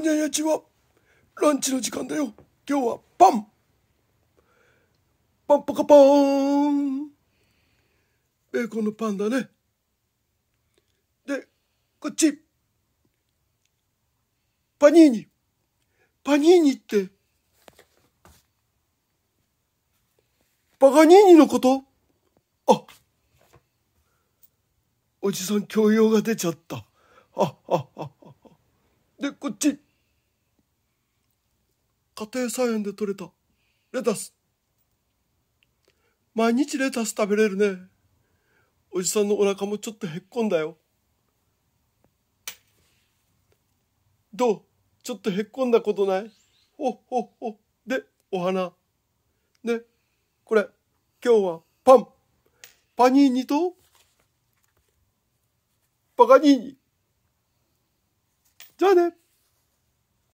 にゃやちはランチの時間だよ今日はパンパンパカパーンベーコンのパンだねでこっちパニーニパニーニってパガニーニのことあおじさん教養が出ちゃった。あ、あ、あ。家庭菜園で採れたレタス。毎日レタス食べれるね。おじさんのお腹もちょっとへっこんだよ。どうちょっとへっこんだことないほっほっほ。で、お花。ね、これ、今日はパン。パニーニと、パカニーニ。じゃあね。